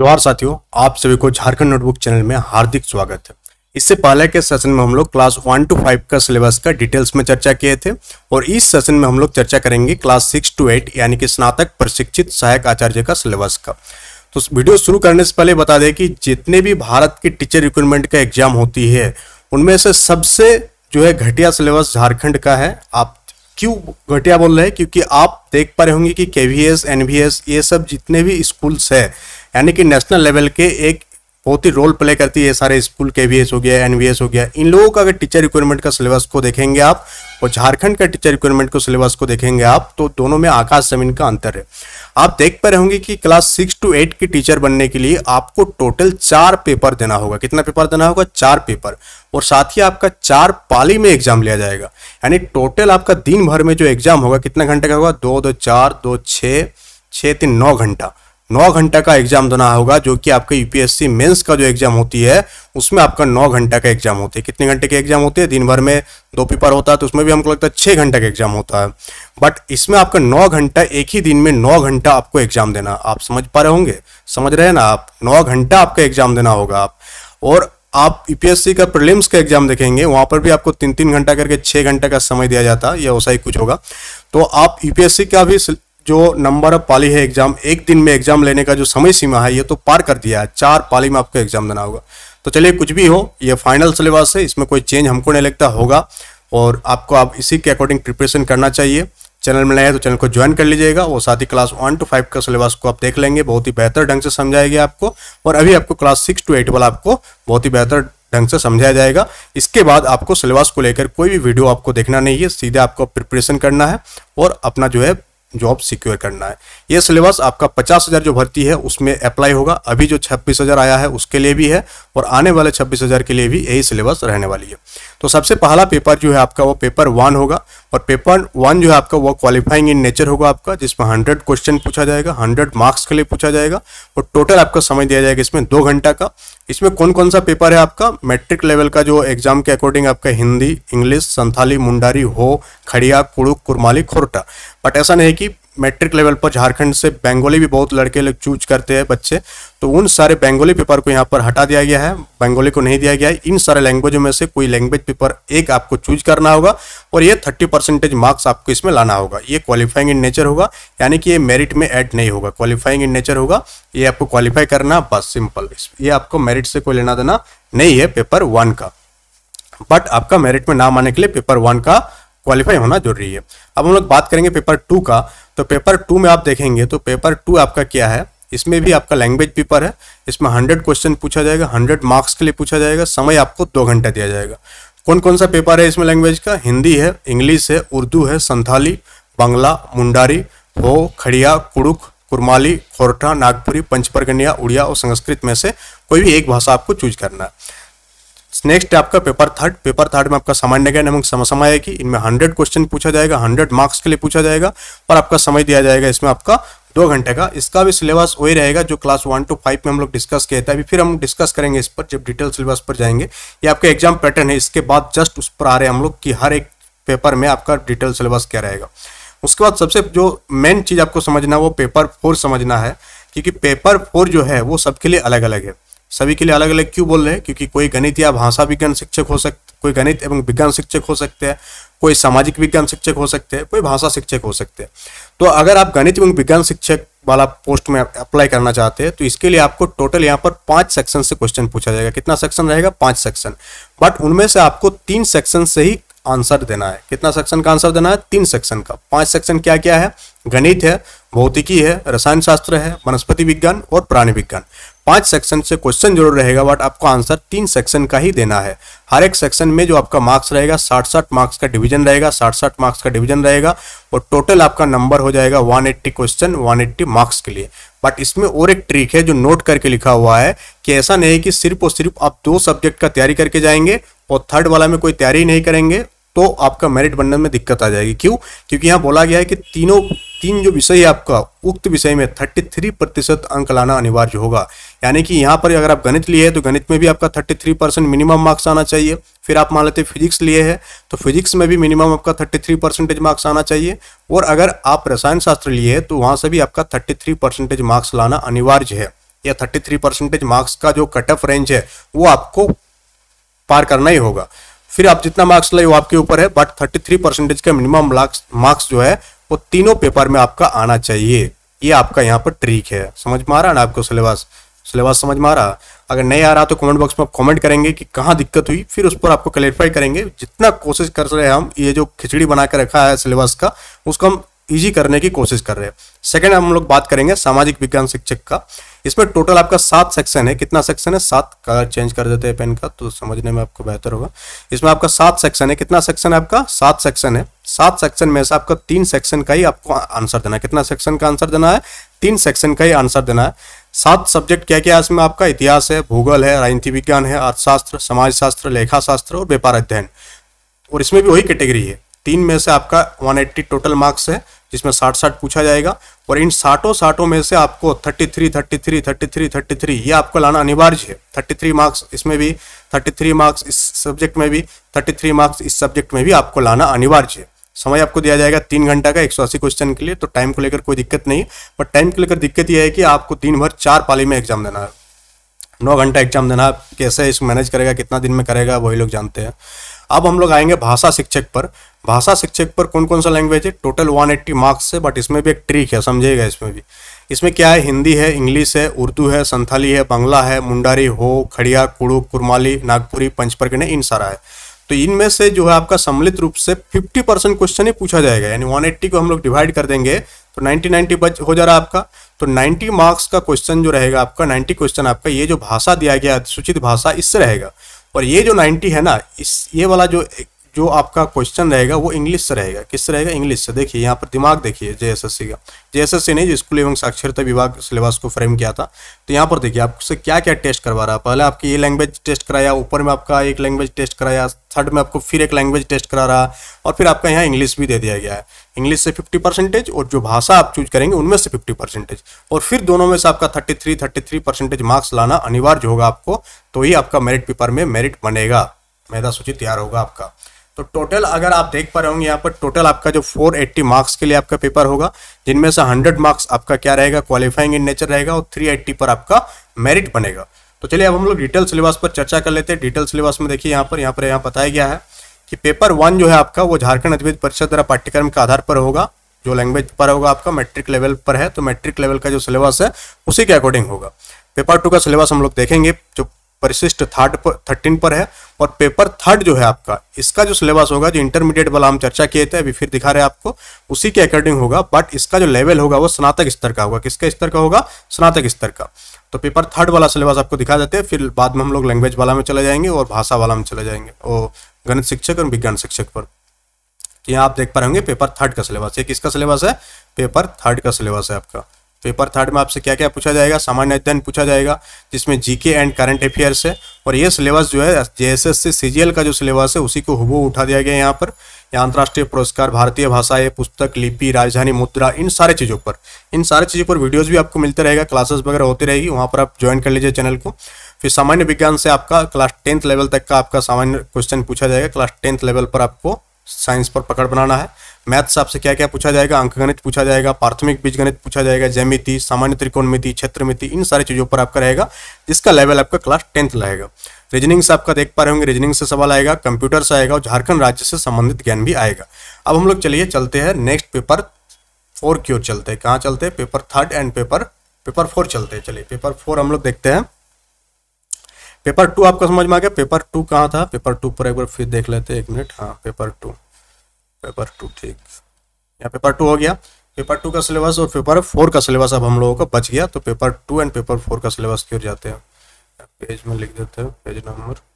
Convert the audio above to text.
जोहार साथियों आप सभी को झारखंड नोटबुक चैनल में हार्दिक स्वागत है इससे पहले के सेशन में हम लोग क्लास वन टू फाइव का सिलेबस का डिटेल्स में चर्चा किए थे और इस सेशन में हम लोग चर्चा करेंगे क्लास सिक्स टू एट यानी कि स्नातक प्रशिक्षित सहायक आचार्य का सिलेबस का तो वीडियो शुरू करने से पहले बता दें कि जितने भी भारत की टीचर रिक्रूटमेंट का एग्जाम होती है उनमें से सबसे जो है घटिया सिलेबस झारखंड का है आप क्यों घटिया बोल रहे हैं क्योंकि आप देख पा रहे होंगे कि के वी एस एन एस ये सब जितने भी स्कूल्स है यानी कि नेशनल लेवल के एक बहुत ही रोल प्ले करती है सारे स्कूल के वी हो गया एन हो गया इन लोगों का अगर टीचर रिक्वायरमेंट का सिलेबस को देखेंगे आप और झारखंड का टीचर रिक्वायरमेंट को सिलेबस को देखेंगे आप तो दोनों में आकाश जमीन का अंतर है आप देख पा रहे होंगे कि क्लास सिक्स टू एट के टीचर बनने के लिए आपको टोटल चार पेपर देना होगा कितना पेपर देना होगा चार पेपर और साथ ही आपका चार पाली में एग्जाम लिया जाएगा यानी टोटल आपका दिन भर में जो एग्जाम होगा कितना घंटे का होगा दो दो चार दो छः छः तीन नौ घंटा नौ घंटे का एग्जाम देना होगा जो कि आपके यूपीएससी मेंस का जो एग्जाम होती है उसमें आपका नौ घंटे का एग्जाम होता है कितने घंटे के एग्जाम होते हैं दिन भर में दो पेपर होता है तो उसमें भी हमको लगता है छः घंटे का एग्जाम होता है बट इसमें आपका नौ घंटा एक ही दिन में नौ घंटा आपको एग्जाम देना आप समझ पा रहे होंगे समझ रहे हैं ना आप नौ घंटा आपका एग्जाम देना होगा आप और आप यूपीएससी का प्रीलिम्स का एग्जाम देखेंगे वहां पर भी आपको तीन तीन घंटा करके छः घंटे का समय दिया जाता है या वैसा ही कुछ होगा तो आप यूपीएससी का भी जो नंबर ऑफ पाली है एग्जाम एक दिन में एग्जाम लेने का जो समय सीमा है ये तो पार कर दिया है चार पाली में आपको एग्जाम देना होगा तो चलिए कुछ भी हो ये फाइनल सिलेबस है इसमें कोई चेंज हमको नहीं लगता होगा और आपको आप इसी के अकॉर्डिंग प्रिपरेशन करना चाहिए चैनल में नया है तो चैनल को ज्वाइन कर लीजिएगा और साथ ही क्लास वन टू फाइव का सिलेबस को आप देख लेंगे बहुत ही बेहतर ढंग से समझाएगी आपको और अभी आपको क्लास सिक्स टू एट वाला आपको बहुत ही बेहतर ढंग से समझाया जाएगा इसके बाद आपको सिलेबस को लेकर कोई भी वीडियो आपको देखना नहीं है सीधे आपको प्रिपरेशन करना है और अपना जो है जॉब सिक्योर करना है ये सिलेबस आपका पचास हज़ार जो भर्ती है उसमें अप्लाई होगा अभी जो छब्बीस हज़ार आया है उसके लिए भी है और आने वाले छब्बीस हज़ार के लिए भी यही सिलेबस रहने वाली है तो सबसे पहला पेपर जो है आपका वो पेपर वन होगा और पेपर वन जो है आपका वो क्वालिफाइंग इन नेचर होगा आपका जिसमें हंड्रेड क्वेश्चन पूछा जाएगा हंड्रेड मार्क्स के लिए पूछा जाएगा और टोटल आपका समय दिया जाएगा इसमें दो घंटा का इसमें कौन कौन सा पेपर है आपका मैट्रिक लेवल का जो एग्जाम के अकॉर्डिंग आपका हिंदी इंग्लिश संथाली मुंडारी हो खड़िया कुड़ुक कुरमाली खोरटा बट ऐसा नहीं कि मैट्रिक लेवल पर झारखंड से बंगाली भी बहुत लड़के लोग चूज करते हैं बच्चे तो उन सारे बंगाली पेपर को यहाँ पर हटा दिया गया है बंगाली को नहीं दिया गया है इन सारे लैंग्वेजों में से कोई लैंग्वेज पेपर एक आपको चूज करना होगा और ये थर्टी परसेंटेज मार्क्स आपको इसमें लाना होगा ये क्वालिफाइंग इन नेचर होगा यानी कि ये मेरिट में एड नहीं होगा क्वालिफाइंग इन नेचर होगा ये आपको क्वालिफाई करना बस सिंपल ये आपको मेरिट से कोई लेना देना नहीं है पेपर वन का बट आपका मेरिट में नाम आने के लिए पेपर वन का क्वालिफाई होना जरूरी है अब हम लोग बात करेंगे पेपर टू का तो पेपर टू में आप देखेंगे तो पेपर टू आपका क्या है इसमें भी आपका लैंग्वेज पेपर है इसमें हंड्रेड क्वेश्चन पूछा जाएगा हंड्रेड मार्क्स के लिए पूछा जाएगा समय आपको दो घंटा दिया जाएगा कौन कौन सा पेपर है इसमें लैंग्वेज का हिंदी है इंग्लिश है उर्दू है संथाली बांग्ला मुंडारी हो खड़िया कुड़ुक कुरमाली खोरठा नागपुरी पंचपरगनिया उड़िया और संस्कृत में से कोई भी एक भाषा आपको चूज करना है नेक्स्ट आपका पेपर थर्ड पेपर थर्ड में आपका सामान्य ज्ञान एवं समसम आएगी इनमें हंड्रेड क्वेश्चन पूछा जाएगा हंड्रेड मार्क्स के लिए पूछा जाएगा और आपका समय दिया जाएगा इसमें आपका दो घंटे का इसका भी सिलेबस वही रहेगा जो क्लास वन टू फाइव में हम लोग डिस्कस किया था अभी फिर हम डिस्कस करेंगे इस पर जब डिटेल सिलेबस पर जाएंगे ये आपका एग्जाम पैटर्न है इसके बाद जस्ट उस पर आ रहे हैं हम लोग कि हर एक पेपर में आपका डिटेल सिलेबस क्या रहेगा उसके बाद सबसे जो मेन चीज़ आपको समझना वो पेपर फोर समझना है क्योंकि पेपर फोर जो है वो सबके लिए अलग अलग है सभी के लिए अलग अलग क्यों बोल रहे हैं क्योंकि कोई गणित या भाषा विज्ञान शिक्षक हो सकते कोई गणित एवं विज्ञान शिक्षक हो सकते हैं कोई सामाजिक विज्ञान शिक्षक हो सकते हैं कोई भाषा शिक्षक हो सकते हैं तो अगर आप गणित एवं विज्ञान शिक्षक वाला पोस्ट में अप्लाई करना चाहते हैं तो इसके लिए आपको टोटल यहाँ पर पांच सेक्शन से क्वेश्चन पूछा जाएगा कितना सेक्शन रहेगा पांच सेक्शन बट उनमें से आपको तीन सेक्शन से ही आंसर देना है कितना सेक्शन का आंसर देना है तीन सेक्शन का पांच सेक्शन क्या क्या है गणित है भौतिकी है रसायन शास्त्र है वनस्पति विज्ञान और प्राणी विज्ञान पांच सेक्शन से क्वेश्चन जरूर रहेगा बट आपको आंसर तीन सेक्शन का ही देना है हर एक सेक्शन में जो आपका मार्क्स रहेगा साठ साठ मार्क्स का डिवीजन रहेगा साठ साठ मार्क्स का डिवीजन रहेगा और टोटल आपका नंबर हो जाएगा 180 क्वेश्चन एट्टी मार्क्स के लिए बट इसमें और एक ट्रिक है जो नोट करके लिखा हुआ है कि ऐसा नहीं कि सिर्फ और सिर्फ आप दो सब्जेक्ट का तैयारी करके जाएंगे और थर्ड वाला में कोई तैयारी नहीं करेंगे तो आपका मेरिट बनने में दिक्कत आ जाएगी क्यों क्योंकि यहाँ बोला गया है कि तीनों तीन जो विषय है आपका उक्त विषय में 33 प्रतिशत अंक लाना अनिवार्य होगा यानी कि यहाँ पर अगर आप गणित लिए हैं तो गणित में भी आपका 33 परसेंट मिनिमम मार्क्स आना चाहिए फिर आप मान लेते फिजिक्स लिए हैं तो फिजिक्स में भी मिनिमम आपका 33 परसेंटेज मार्क्स आना चाहिए और अगर आप रसायन शास्त्र लिए हैं तो वहाँ से भी आपका थर्टी परसेंटेज मार्क्स लाना अनिवार्य है या थर्टी परसेंटेज मार्क्स का जो कट ऑफ रेंज है वो आपको पार करना ही होगा फिर आप जितना मार्क्स लाए वो आपके ऊपर है बट थर्टी थ्री परसेंटेज का मिनिमम मार्क्स जो है वो तीनों पेपर में आपका आना चाहिए ये आपका यहाँ पर ट्रिक है समझ में आ रहा ना आपको सिलेबस सिलेबस समझ में आ रहा अगर नहीं आ रहा तो कमेंट बॉक्स में आप कमेंट करेंगे कि कहाँ दिक्कत हुई फिर उस पर आपको क्लेरिफाई करेंगे जितना कोशिश कर रहे हैं हम ये जो खिचड़ी बना के रखा है सिलेबस का उसको हम ईजी करने की कोशिश कर रहे हैं सेकेंड हम लोग बात करेंगे सामाजिक विज्ञान शिक्षक का इसमें टोटल आपका सात सेक्शन है कितना सेक्शन है सात कलर चेंज कर देते हैं पेन का तो समझने में आपको बेहतर होगा इसमें आपका सात सेक्शन है कितना सेक्शन है आपका सात सेक्शन है सात सेक्शन में से आपका तीन सेक्शन का ही आपको आंसर देना है कितना सेक्शन का आंसर देना है तीन सेक्शन का ही आंसर देना है सात सब्जेक्ट क्या क्या है इसमें आपका इतिहास है भूगोल है राजनीति विज्ञान है अर्थशास्त्र समाजशास्त्र लेखाशास्त्र और व्यापार अध्ययन और इसमें भी वही कैटेगरी है तीन में से आपका 180 टोटल मार्क्स है जिसमें साठ साठ पूछा जाएगा और इन साठों साठों में से आपको 33 33 33 33 ये आपको लाना अनिवार्य है 33 मार्क्स इसमें भी 33 मार्क्स इस सब्जेक्ट में भी 33 मार्क्स इस सब्जेक्ट में भी आपको लाना अनिवार्य है समय आपको दिया जाएगा तीन घंटा का एक क्वेश्चन के लिए तो टाइम को लेकर कोई दिक्कत नहीं बट टाइम को लेकर दिक्कत यह है कि आपको दिन भर चार पाली में एग्जाम देना है नौ घंटा एग्जाम देना कैसे इसको मैनेज करेगा कितना दिन में करेगा वही लोग जानते हैं अब हम लोग आएंगे भाषा शिक्षक पर भाषा शिक्षक पर कौन कौन सा लैंग्वेज है टोटल 180 मार्क्स है बट इसमें भी एक ट्रिक है समझिएगा इसमें भी इसमें क्या है हिंदी है इंग्लिश है उर्दू है संथाली है बांग्ला है मुंडारी हो खड़िया कुड़ू कुरमाली नागपुरी पंचपरगने इन सारा है तो इनमें से जो है आपका सम्मिलित रूप से 50 परसेंट क्वेश्चन ही पूछा जाएगा यानी वन को हम लोग डिवाइड कर देंगे तो नाइन्टी नाइन्टी बच हो जा रहा है आपका तो 90 मार्क्स का क्वेश्चन जो रहेगा आपका 90 क्वेश्चन आपका ये जो भाषा दिया गया सूचित भाषा इससे रहेगा और ये जो 90 है ना इस ये वाला जो जो आपका क्वेश्चन रहेगा वो इंग्लिश से रहेगा किससे रहेगा इंग्लिश से देखिए यहाँ पर दिमाग देखिए जेएसएससी का जेएसएससी ने जो स्कूल एवं साक्षरता विभाग सिलेबस को फ्रेम किया था तो यहाँ पर देखिए आपसे क्या क्या टेस्ट करवा रहा है पहले आपकी ये लैंग्वेज टेस्ट कराया ऊपर में आपका एक लैंग्वेज टेस्ट कराया थर्ड में आपको फिर एक लैंग्वेज टेस्ट करा रहा और फिर आपका यहाँ इंग्लिश भी दे दिया गया है इंग्लिश से फिफ्टी परसेंटेज और जो भाषा आप चूज करेंगे उनमें से फिफ्टी परसेंटेज और फिर दोनों में से आपका थर्टी थ्री परसेंटेज मार्क्स लाना अनिवार्य होगा आपको तो ही आपका मेरिट पेपर में मेरिट बनेगा मैदा सूची तैयार होगा आपका तो टोटल अगर आप देख पा रहे होंगे यहाँ पर टोटल आपका जो 480 मार्क्स के लिए आपका पेपर होगा जिनमें से 100 मार्क्स आपका क्या रहेगा क्वालिफाइंग इन नेचर रहेगा और 380 पर आपका मेरिट बनेगा तो चलिए अब हम लोग डिटेल सिलेबस पर चर्चा कर लेते हैं डिटेल सिलेबस में देखिए यहाँ पर यहाँ पर यहाँ बताया गया है कि पेपर वन जो है आपका वो झारखंड अधिवेद परिषद द्वारा पाठ्यक्रम के आधार पर होगा जो लैंग्वेज पर होगा आपका मैट्रिक लेवल पर है तो मैट्रिक लेवल का जो सिलेबस है उसी के अकॉर्डिंग होगा पेपर टू का सिलेबस हम लोग देखेंगे जो परिशिष्ट थर्ड पर थर्टीन पर है और पेपर थर्ड जो है आपका इसका जो सिलेबस होगा जो इंटरमीडिएट वाला हम चर्चा किए थे अभी फिर दिखा रहे हैं आपको उसी के अकॉर्डिंग होगा बट इसका जो लेवल होगा वो स्नातक स्तर का होगा किसका स्तर का होगा स्नातक स्तर का तो पेपर थर्ड वाला सिलेबस आपको दिखा देते हैं फिर बाद में हम लोग लैंग्वेज वाला में चले जाएंगे और भाषा वाला में चले जाएंगे और गणित शिक्षक और विज्ञान शिक्षक पर तो यहाँ आप देख पा रहे होंगे पेपर थर्ड का सिलेबस ये किसका सिलेबस है पेपर थर्ड का सिलेबस है आपका तो पेपर थर्ड में आपसे क्या क्या पूछा जाएगा सामान्य अध्ययन पूछा जाएगा जिसमें जीके एंड करंट अफेयर्स है और ये सिलेबस जो है जेएसएससी सीजीएल का जो सिलेबस है उसी को हुबहू उठा दिया गया यहाँ पर या अंतर्राष्ट्रीय पुरस्कार भारतीय भाषा ये पुस्तक लिपि राजधानी मुद्रा इन सारे चीज़ों पर इन सारे चीज़ों पर वीडियोज भी आपको मिलते रहेगा क्लासेस वगैरह होती रहेगी वहाँ पर आप ज्वाइन कर लीजिए चैनल को फिर सामान्य विज्ञान से आपका क्लास टेंथ लेवल तक का आपका सामान्य क्वेश्चन पूछा जाएगा क्लास टेंथ लेवल पर आपको साइंस पर पकड़ बनाना है मैथ्स आपसे क्या क्या पूछा जाएगा अंकगणित पूछा जाएगा प्राथमिक बीजगणित पूछा जाएगा जैमिति सामान्य त्रिकोणमिति क्षेत्रमिति इन सारी चीज़ों पर आपका रहेगा जिसका लेवल आपका क्लास टेंथ लाएगा रीजनिंग से आपका देख पा रहे होंगे रीजनिंग से सवाल आएगा कंप्यूटर से आएगा और झारखंड राज्य से संबंधित ज्ञान भी आएगा अब हम लोग चलिए चलते हैं नेक्स्ट पेपर फोर की ओर चलते हैं कहाँ चलते हैं paper third and paper paper four चलते हैं चलिए पेपर फोर हम लोग देखते हैं पेपर टू आपका समझ में आ गया पेपर टू कहाँ था पेपर टू पर एक बार फिर देख लेते हैं एक मिनट हाँ पेपर टू पेपर टू ठीक यहाँ पेपर टू हो गया पेपर टू का सिलेबस और पेपर फोर का सिलेबस अब हम लोगों का बच गया तो paper two and paper four का सिलेबस की ओर जाते हैं पेज में लिख देते हैं पेज नंबर